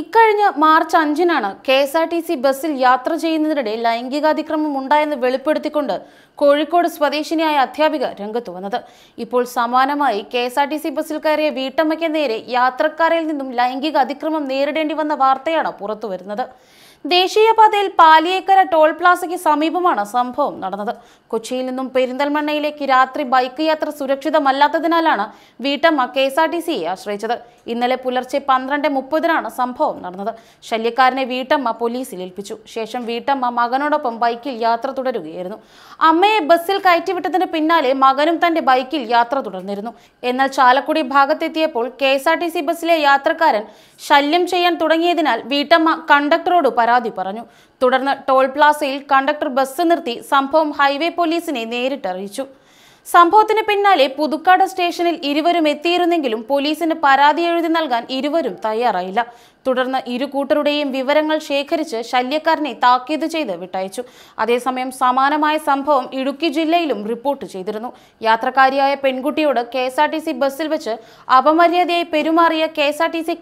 ഇക്കഴിഞ്ഞ മാർച്ച് അഞ്ചിനാണ് K S R T C ബസ്സിൽ യാത്ര ചെയ്യുന്നതിനിടെ ലൈംഗികാതിക്രമം ഉണ്ടായെന്ന് വെളിപ്പെടുത്തിക്കൊണ്ട് കോഴിക്കോട് സ്വദേശിനിയായ അധ്യാപിക രംഗത്ത് വന്നത് ഇപ്പോൾ സമാനമായി K S R T C ബസ്സിൽ കയറിയ വീട്ടമ്മയ്ക്ക് നേരെ യാത്രക്കാരിൽ നിന്നും ലൈംഗിക അതിക്രമം നേരിടേണ്ടി വന്ന വാർത്തയാണ് പുറത്തുവരുന്നത് ദേശീയപാതയിൽ പാലിയേക്കര ടോൾ പ്ലാസയ്ക്ക് സമീപമാണ് സംഭവം നടന്നത് കൊച്ചിയിൽ നിന്നും പെരിന്തൽമണ്ണയിലേക്ക് രാത്രി ബൈക്ക് യാത്ര സുരക്ഷിതമല്ലാത്തതിനാലാണ് വീട്ടമ്മ കെ എസ് ആർ ടി സിയെ ആശ്രയിച്ചത് ഇന്നലെ പുലർച്ചെ പന്ത്രണ്ട് മുപ്പതിനാണ് സംഭവം നടന്നത് ശല്യക്കാരനെ വീട്ടമ്മ പോലീസിൽ ഏൽപ്പിച്ചു ശേഷം വീട്ടമ്മ മകനോടൊപ്പം ബൈക്കിൽ യാത്ര തുടരുകയായിരുന്നു അമ്മയെ ബസ്സിൽ കയറ്റിവിട്ടതിന് പിന്നാലെ മകനും തന്റെ ബൈക്കിൽ യാത്ര തുടർന്നിരുന്നു എന്നാൽ ചാലക്കുടി ഭാഗത്തെത്തിയപ്പോൾ K S R T C ബസ്സിലെ യാത്രക്കാരൻ ശല്യം ചെയ്യാൻ തുടങ്ങിയതിനാൽ വീട്ടമ്മ കണ്ടക്ടറോട് പറഞ്ഞു പരാതി പറഞ്ഞു തുടർന്ന് ടോൾ പ്ലാസയിൽ കണ്ടക്ടർ ബസ് നിർത്തി സംഭവം ഹൈവേ പോലീസിനെ നേരിട്ടറിയിച്ചു സംഭവത്തിന് പിന്നാലെ പുതുക്കാട് സ്റ്റേഷനിൽ ഇരുവരും എത്തിയിരുന്നെങ്കിലും പോലീസിന് പരാതി എഴുതി നൽകാൻ ഇരുവരും തയ്യാറായില്ല തുടർന്ന് ഇരു കൂട്ടരുടെയും വിവരങ്ങൾ ശേഖരിച്ച് ശല്യക്കാരനെ താക്കീത് ചെയ്ത് വിട്ടയച്ചു അതേസമയം സമാനമായ സംഭവം ഇടുക്കി ജില്ലയിലും റിപ്പോർട്ട് ചെയ്തിരുന്നു യാത്രക്കാരിയായ പെൺകുട്ടിയോട് കെ ബസ്സിൽ വെച്ച് അപമര്യാദയായി പെരുമാറിയ കെ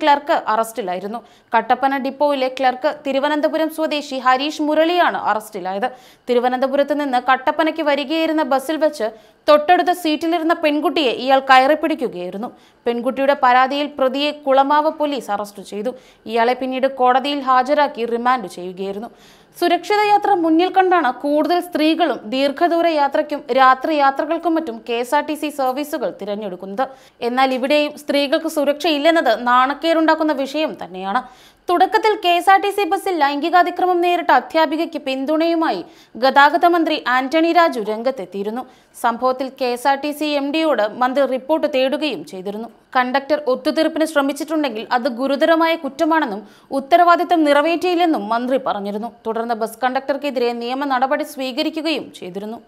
ക്ലർക്ക് അറസ്റ്റിലായിരുന്നു കട്ടപ്പന ഡിപ്പോയിലെ ക്ലർക്ക് തിരുവനന്തപുരം സ്വദേശി ഹരീഷ് മുരളിയാണ് അറസ്റ്റിലായത് തിരുവനന്തപുരത്ത് നിന്ന് കട്ടപ്പനയ്ക്ക് വരികയായിരുന്ന ബസ്സിൽ വെച്ച് തൊട്ടടുത്ത സീറ്റിലിരുന്ന പെൺകുട്ടിയെ ഇയാൾ കയറിപ്പിടിക്കുകയായിരുന്നു പെൺകുട്ടിയുടെ പരാതിയിൽ പ്രതിയെ കുളമാവ് പോലീസ് അറസ്റ്റ് ചെയ്തു ഇയാളെ പിന്നീട് കോടതിയിൽ ഹാജരാക്കി റിമാൻഡ് ചെയ്യുകയായിരുന്നു സുരക്ഷിത യാത്ര മുന്നിൽ കണ്ടാണ് കൂടുതൽ സ്ത്രീകളും ദീർഘദൂര യാത്രയ്ക്കും രാത്രി യാത്രകൾക്കും മറ്റും K S R T C സർവീസുകൾ തിരഞ്ഞെടുക്കുന്നത് എന്നാൽ ഇവിടെയും സ്ത്രീകൾക്ക് സുരക്ഷയില്ലെന്നത് നാണക്കേരുണ്ടാക്കുന്ന വിഷയം തന്നെയാണ് തുടക്കത്തിൽ K S R T C ബസ്സിൽ ലൈംഗികാതിക്രമം നേരിട്ട അധ്യാപികയ്ക്ക് പിന്തുണയുമായി ഗതാഗത മന്ത്രി ആന്റണി രാജു രംഗത്തെത്തിയിരുന്നു സംഭവത്തിൽ K S R T C M ഡിയോട് മന്ത്രി റിപ്പോർട്ട് തേടുകയും ചെയ്തിരുന്നു കണ്ടക്ടർ ഒത്തുതീർപ്പിന് ശ്രമിച്ചിട്ടുണ്ടെങ്കിൽ അത് ഗുരുതരമായ കുറ്റമാണെന്നും ഉത്തരവാദിത്തം നിറവേറ്റിയില്ലെന്നും മന്ത്രി പറഞ്ഞിരുന്നു തുടർന്ന് ബസ് കണ്ടക്ടർക്കെതിരെ നിയമ നടപടി സ്വീകരിക്കുകയും ചെയ്തിരുന്നു